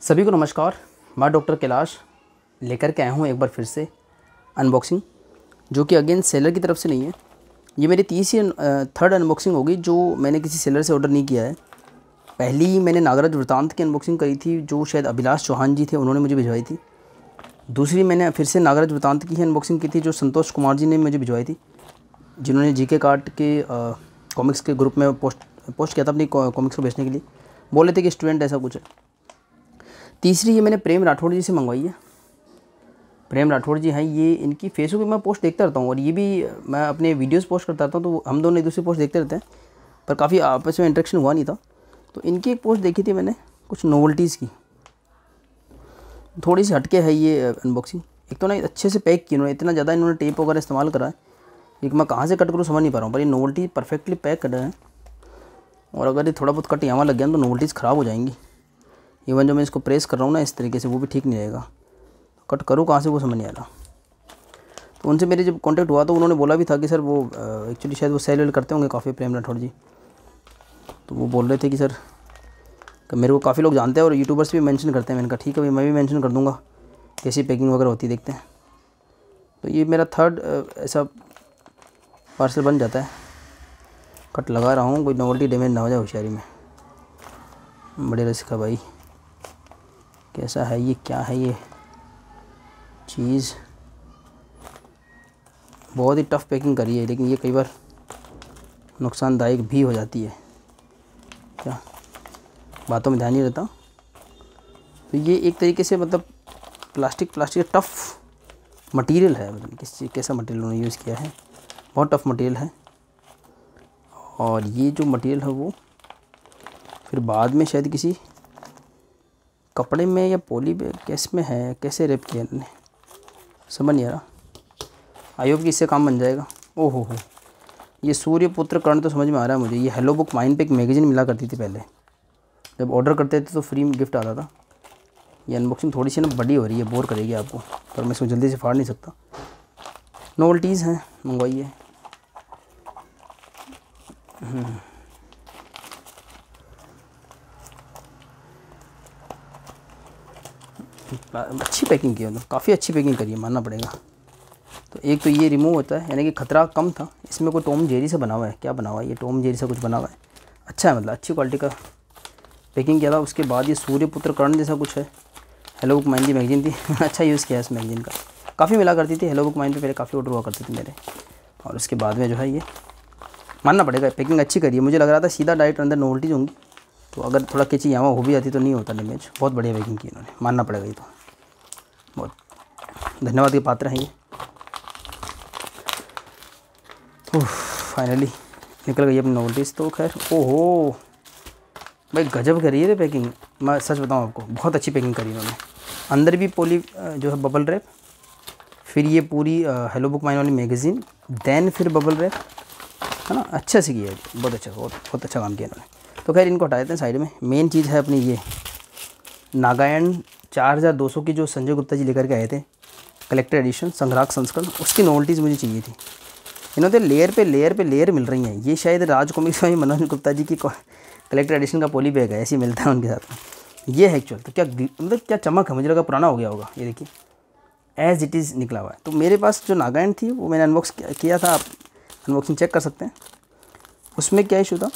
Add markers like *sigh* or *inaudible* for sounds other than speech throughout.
सभी को नमस्कार मैं डॉक्टर कैलाश लेकर के आया हूँ एक बार फिर से अनबॉक्सिंग जो कि अगेन सेलर की तरफ से नहीं है ये मेरी तीसरी थर्ड अनबॉक्सिंग होगी जो मैंने किसी सेलर से ऑर्डर नहीं किया है पहली मैंने नागराज वृतांत की अनबॉक्सिंग करी थी जो शायद अभिलाष चौहान जी थे उन्होंने मुझे भिजवाई थी दूसरी मैंने फिर से नागराज वृतांत की ही अनबॉक्सिंग की थी जो संतोष कुमार जी ने मुझे भिजवाई थी जिन्होंने जीके कार्ट के कॉमिक्स के ग्रुप में पोस्ट पोस्ट किया था अपनी कॉमिक्स को बेचने के लिए बोले थे कि स्टूडेंट ऐसा कुछ है तीसरी ये मैंने प्रेम राठौड़ जी से मंगवाई है प्रेम राठौड़ जी हैं ये इनकी फेसबुक में मैं पोस्ट देखता रहता हूँ और ये भी मैं अपने वीडियोस पोस्ट करता रहता हूँ तो हम दोनों एक दूसरे पोस्ट देखते रहते हैं पर काफ़ी आपस में इंट्रेक्शन हुआ नहीं था तो इनकी एक पोस्ट देखी थी मैंने कुछ नोवल्टीज़ की थोड़ी सी हटके है ये अनबॉक्सिंग एक तो ना अच्छे से पैक की उन्होंने इतना ज़्यादा इन्होंने टेप वगैरह इस्तेमाल करा है एक मैं कहाँ से कट करूँ समझ नहीं पा रहा हूँ पर ये नोवल्टी परफेक्टली पैक रहे है और अगर ये थोड़ा बहुत कट यहाँ लग गया तो नोवल्टीज़ ख़राब हो जाएंगी इवन जो मैं इसको प्रेस कर रहा हूँ ना इस तरीके से वो भी ठीक नहीं रहेगा कट करूँ कहाँ से वो समझ नहीं आ रहा तो उनसे मेरे जब कॉन्टेक्ट हुआ तो उन्होंने बोला भी था कि सर वो एक्चुअली शायद वो सेल वेल करते होंगे काफ़ी प्रेम राठौर जी तो वो बोल रहे थे कि सर मेरे को काफ़ी लोग जानते हैं और यूट्यूबर्स भी मैंशन करते हैं मैंने कहा ठीक है भाई मैं भी मैंशन कर दूँगा कैसी पैकिंग वगैरह होती देखते हैं तो ये मेरा थर्ड ऐसा पार्सल बन जाता है कट लगा रहा हूँ कोई नॉवल्टी डैमेज ना हो जाए होशियारी में बड़े रस का भाई कैसा है ये क्या है ये चीज़ बहुत ही टफ़ पैकिंग करी है लेकिन ये कई बार नुकसानदायक भी हो जाती है क्या बातों में ध्यान नहीं रहता तो ये एक तरीके से मतलब प्लास्टिक प्लास्टिक टफ़ मटेरियल है मतलब किस चीज़ कैसा मटेरियल उन्होंने यूज़ किया है बहुत टफ मटेरियल है और ये जो मटेरियल है वो फिर बाद में शायद किसी कपड़े में या पोली बैग कैस में है कैसे रेप किया इन्होंने समझ नहीं आ रहा आई होप कि इससे काम बन जाएगा ओहो हो ये सूर्यपुत्र कर्ण तो समझ में आ रहा है मुझे ये हेलो बुक माइंड पे एक मैगज़ीन मिला करती थी पहले जब ऑर्डर करते थे तो फ्री में गिफ्ट आता था ये अनबॉक्सिंग थोड़ी सी ना बड़ी हो रही है बोर करेगी आपको पर मैं इसको जल्दी से फाड़ नहीं सकता नोवल्टीज़ हैं मंगवाइए Hmm. Hmm. अच्छी पैकिंग की मतलब तो, काफ़ी अच्छी पैकिंग करी है मानना पड़ेगा तो एक तो ये रिमूव होता है यानी कि खतरा कम था इसमें कोई टोम जेरी से बना हुआ है क्या बना हुआ है ये टोम जेरी से कुछ बना हुआ है अच्छा है मतलब अच्छी क्वालिटी का पैकिंग किया था उसके बाद ये सूर्यपुत्र करण जैसा कुछ है हेलो बुक माइंड की मैगजीन थी *laughs* अच्छा यूज़ किया इस मैगजीन का काफ़ी मिला करती थी हेलो बुक माइंड पर पहले काफ़ी ऑर्डर हुआ करते थे मेरे और उसके बाद में जो है ये मानना पड़ेगा पैकिंग अच्छी करी है मुझे लग रहा था सीधा डायरेक्ट अंदर नोवल्टीज होंगी तो अगर थोड़ा किची यहाँ हो भी जाती तो नहीं होता डैमेज बहुत बढ़िया पैकिंग की इन्होंने मानना पड़ेगा ये तो बहुत धन्यवाद के पात्र हैं ये फाइनली निकल गई अपनी नोवल्टीज तो खैर ओहो भाई गजब करी है पैकिंग मैं सच बताऊँ आपको बहुत अच्छी पैकिंग करी इन्होंने अंदर भी पोली जो है बबल रैप फिर ये पूरी हेलो बुक माइन वाली मैगज़ीन देन फिर बबल रैप है ना अच्छा से किया है बहुत अच्छा बहुत बहुत अच्छा काम किया इन्होंने तो खैर इनको हटा देते हैं साइड में मेन चीज़ है अपनी ये नागायण चार हज़ार दो सौ की जो संजय गुप्ता जी लेकर के आए थे कलेक्टर एडिशन संग्राहक संस्करण उसकी नॉवल्टीज़ मुझे चाहिए थी इन्होंने लेयर पे लेयर पे लेयर मिल रही हैं ये शायद राज स्वामी में मनोज गुप्ता जी की कलेक्टर एडिशन का पोली बैग है ऐसे मिलता है उनके साथ में ये है एक्चुअल तो क्या मतलब क्या चमक है मुझे लगा पुराना हो गया होगा ये देखिए एज इट इज़ निकला हुआ है तो मेरे पास जो नागायण थी वो मैंने अनबॉक्स किया था अनबॉक्सिंग चेक कर सकते हैं उसमें क्या इशू था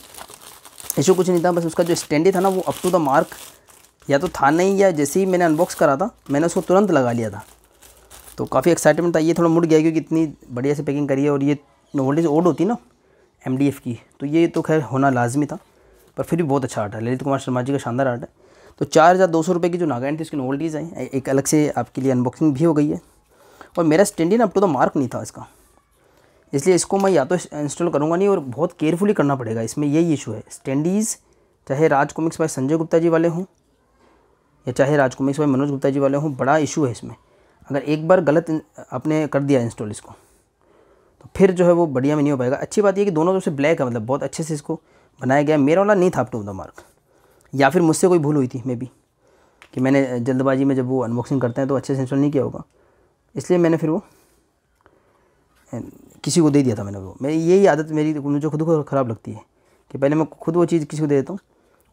इशू कुछ नहीं था बस उसका जो स्टैंडी था ना वो अप टू द मार्क या तो था नहीं या जैसे ही मैंने अनबॉक्स करा था मैंने उसको तुरंत लगा लिया था तो काफ़ी एक्साइटमेंट था ये थोड़ा मुड़ गया क्योंकि इतनी बढ़िया से पैकिंग करी है और ये नोवल्टीज ओड होती ना एम की तो ये तो खैर होना लाजमी था पर फिर भी बहुत अच्छा आर्ट है ललित कुमार शर्मा जी का शानदार आर्ट है तो चार हज़ार दो सौ रुपये की जो नागैंड थी उसकी नोवल्टीज़ आई एक अलग से आपके लिए अनबॉक्सिंग भी हो गई है और मेरा stand in up to the mark नहीं था इसका इसलिए इसको मैं या तो इंस्टॉल करूँगा नहीं और बहुत केयरफुली करना पड़ेगा इसमें यही इशू है स्टैंडीज़ चाहे राज कॉमिक्स संजय गुप्ता जी वाले हों या चाहे राज कॉमिक्स मनोज गुप्ता जी वाले हों बड़ा इशू है इसमें अगर एक बार गलत आपने कर दिया इंस्टॉल इसको तो फिर जो है वो बढ़िया में नहीं हो पाएगा अच्छी बात यह कि दोनों तरफ से ब्लैक है मतलब बहुत अच्छे से इसको बनाया गया मेरा वाला नहीं था अपटू द मार्क या फिर मुझसे कोई भूल हुई थी मे बी कि मैंने जल्दबाजी में जब वो अनबॉक्सिंग करते हैं तो अच्छे से इंस्टॉल नहीं किया होगा इसलिए मैंने फिर वो किसी को दे दिया था मैंने वो मैं यही आदत मेरी मुझे खुद को ख़राब लगती है कि पहले मैं खुद वो चीज़ किसी को दे देता हूँ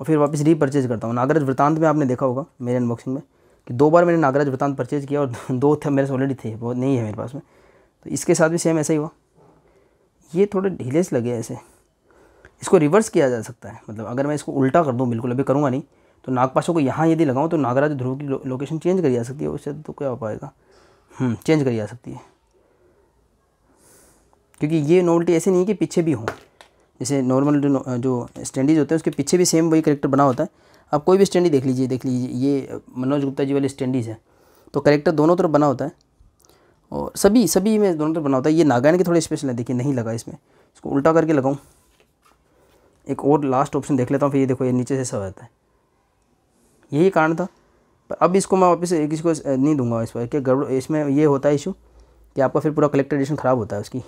और फिर वापस रीपरचेज करता हूँ नागराज वृतांत में आपने देखा होगा मेरे अनबॉक्सिंग में कि दो बार मैंने नागराज वृतांत परचेज किया और *laughs* दो थे मेरे से ऑलरेडी थे बहुत नहीं है मेरे पास में तो इसके साथ भी सेम ऐसा ही हुआ ये थोड़े ढीले से लगे ऐसे इसको रिवर्स किया जा सकता है मतलब अगर मैं इसको उल्टा कर दूँ बिल्कुल अभी करूँगा नहीं तो नागपाशों को यहाँ यदि लगाऊँ तो नागराज ध्रुव की लोकेशन चेंज करी जा सकती है उससे तो क्या हो पाएगा चेंज हम्म, करी जा सकती है क्योंकि ये नॉवल्टी ऐसे नहीं है कि पीछे भी हों जैसे नॉर्मल जो जो स्टैंडीज होते हैं उसके पीछे भी सेम वही करेक्टर बना होता है आप कोई भी स्टैंडी देख लीजिए देख लीजिए ये मनोज गुप्ता जी वाले स्टैंडीज है तो करेक्टर दोनों तरफ बना होता है और सभी सभी में दोनों तरफ बना होता है ये नागायन के थोड़े स्पेशल है देखिए नहीं लगा इसमें इसको उल्टा करके लगाऊँ एक और लास्ट ऑप्शन देख लेता हूँ फिर ये देखो ये नीचे से सब आता है यही कारण था पर अब इसको मैं वापस किसी को नहीं दूंगा इस पर कि गड़बड़ इसमें ये होता है इशू कि आपका फिर पूरा कलेक्टर एडिशन ख़राब होता है उसकी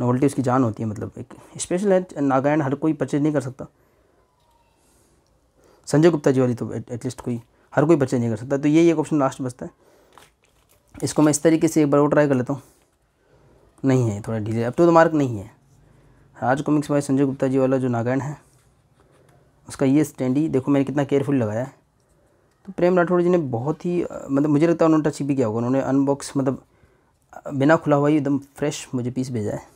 नॉवल्टी उसकी जान होती है मतलब एक स्पेशल है नागायण हर कोई परचेज नहीं कर सकता संजय गुप्ता जी वाली तो एटलीस्ट कोई हर कोई परचेज नहीं कर सकता तो ये एक ऑप्शन लास्ट बचता है इसको मैं इस तरीके से एक बार और ट्राई कर लेता हूँ नहीं है थोड़ा डिले अब तो, तो मार्क नहीं है राज कॉमिक्स वाई संजय गुप्ता जी वाला जो नागायण है उसका ये स्टैंड ही देखो मैंने कितना केयरफुल लगाया है तो प्रेम राठौड़ जी ने बहुत ही मतलब मुझे लगता है उन्होंने टच भी किया होगा उन्होंने अनबॉक्स मतलब बिना खुला हुआ ही एकदम फ्रेश मुझे पीस भेजा है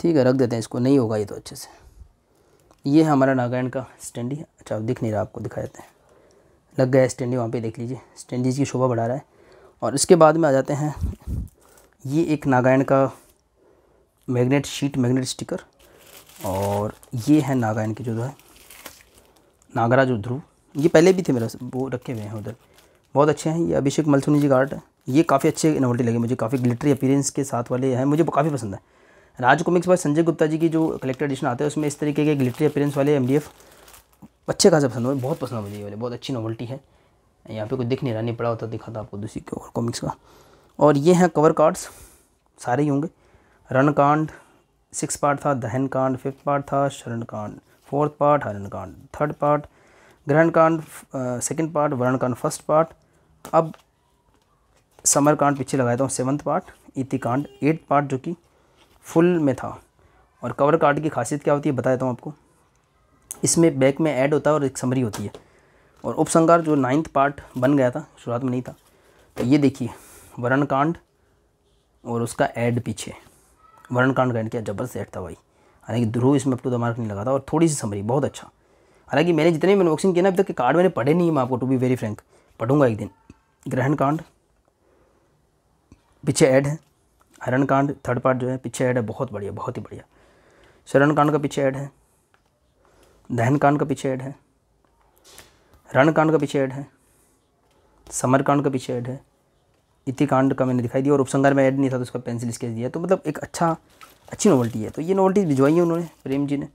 ठीक है रख देते हैं इसको नहीं होगा ये तो अच्छे से ये हमारा नागालैंड का स्टैंडी अच्छा दिख नहीं रहा आपको दिखा देते हैं लग गया स्टैंडी वहाँ पे देख लीजिए स्टैंडीज की शोभा बढ़ा रहा है और इसके बाद में आ जाते हैं ये एक नागालैंड का मैग्नेट शीट मैग्नेट स्टिकर और ये है नागालैंड के जो है नागरा जो ध्रुव ये पहले भी थे मेरा वो रखे हुए हैं उधर बहुत अच्छे हैं ये अभिषेक मलसुनी जी का आर्ट है ये काफ़ी अच्छे नोवल्टी लगे मुझे काफ़ी ग्लिटरी अपीरेंस के साथ वाले हैं मुझे काफ़ी पसंद है राज कॉमिक्स पर संजय गुप्ता जी की जो कलेक्टर एडिशन आता है उसमें इस तरीके के ग्लिटरी अपेरेंस वाले एम अच्छे खासा पसंद हुए बहुत पसंद मुझे ये वाले बहुत अच्छी नॉवल्टी है यहाँ पे कुछ दिख नहीं रहा नहीं पड़ा होता दिखा था आपको दूसरी और कॉमिक्स का और ये हैं कवर कार्ड्स सारे ही होंगे रणकांड सिक्स पार्ट था दहन कांड फिफ्थ पार्ट था शरण कांड फोर्थ पार्ट हरण कांड थर्ड पार्ट ग्रहण कांड सेकेंड पार्ट वरण कांड फर्स्ट पार्ट अब समर कांड पीछे लगाया था सेवन्थ पार्ट इति कांड एट पार्ट जो कि फुल में था और कवर कार्ड की खासियत क्या होती है बता देता हूँ आपको इसमें बैक में ऐड होता है और एक समरी होती है और उपसंगार जो नाइन्थ पार्ट बन गया था शुरुआत में नहीं था तो ये देखिए वरण कांड और उसका ऐड पीछे वरण कांड का एंड क्या जबरदस्त ऐड था भाई हालांकि ध्रुव इसमें अब तो दिमाग नहीं लगा था और थोड़ी सी समरी बहुत अच्छा हालांकि मैंने जितने भी अनबॉक्सिंग किया ना अभी तक के कार्ड मैंने पढ़े नहीं मैं आपको टू बी वेरी फ्रेंक पढ़ूंगा एक दिन ग्रहण कांड पीछे ऐड है हरण कांड थर्ड पार्ट जो है पीछे ऐड है बहुत बढ़िया बहुत ही बढ़िया शरण कांड का पीछे ऐड है दहन कांड का पीछे ऐड है रण कांड का पीछे ऐड है समर कांड का पीछे ऐड है इति कांड का मैंने दिखाई दिया और उपसंगार में ऐड नहीं था तो उसका पेंसिल स्केच दिया तो मतलब एक अच्छा अच्छी नॉवल्टी है तो ये नॉवल्टी भिजवाई है उन्होंने प्रेम जी ने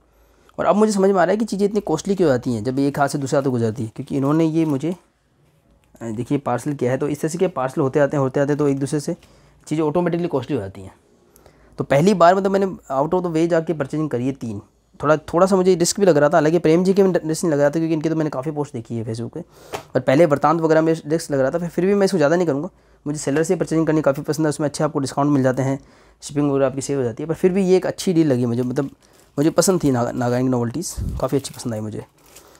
और अब मुझे समझ में आ रहा है कि चीज़ें इतनी कॉस्टली क्यों आती हैं जब एक हाथ से दूसरे हाथ गुजरती है क्योंकि इन्होंने ये मुझे देखिए पार्सल किया है तो इस तरह से पार्सल होते आते होते आते तो एक दूसरे से चीज़ें ऑटोमेटिकली कॉस्टली हो जाती हैं तो पहली बार मतलब मैंने आउट ऑफ द वे जाके परचेजिंग करी है तीन थोड़ा थोड़ा सा मुझे रिस्क भी लग रहा था हालांकि प्रेम जी के रिस्क नहीं लग रहा था क्योंकि इनके तो मैंने काफ़ी पोस्ट देखी है फेसबुक पे और पहले वरतांत वगैरह में रिस्क लग रहा था फिर भी मैं इसको ज़्यादा नहीं करूँगा मुझे सेलर से परचेजिंग करनी काफ़ी पसंद है उसमें अच्छे आपको डिस्काउंट मिल जाते हैं शिपिंग वगैरह आपकी सेव हो जाती है पर फिर भी ये एक अच्छी डील लगी मुझे मतलब मुझे पसंद थी नागाइंग नॉवल्टीज़ काफ़ी अच्छी पसंद आई मुझे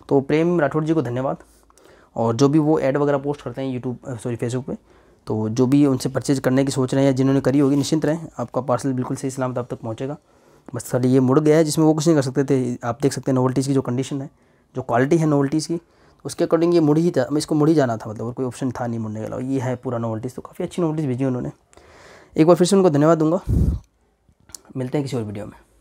तो प्रेम राठौड़ जी को धन्यवाद और जो भी वो एड वगैरह पोस्ट करते हैं यूट्यूब सॉरी फेसबुक पर तो जो भी उनसे परचेज करने की सोच रहे हैं या जिन्होंने करी होगी निश्चिंत रहें आपका पार्सल बिल्कुल सही सलामत आप तक पहुँचेगा बस सर ये मुड़ गया है जिसमें वो कुछ नहीं कर सकते थे आप देख सकते हैं नोवल्टीज़ की जो कंडीशन है जो क्वालिटी है नोवल्टीज़ की उसके अकॉर्डिंग ये मुड़ ही था इसको मुड़ ही जाना था मतलब और कोई ऑप्शन था नहीं मुड़ने के अलावा ये है पूरा नोवल्टीज़ तो काफ़ी अच्छी नोवल्टीज़ भेजी उन्होंने एक बार फिर से उनको धन्यवाद दूंगा मिलते हैं किसी और वीडियो में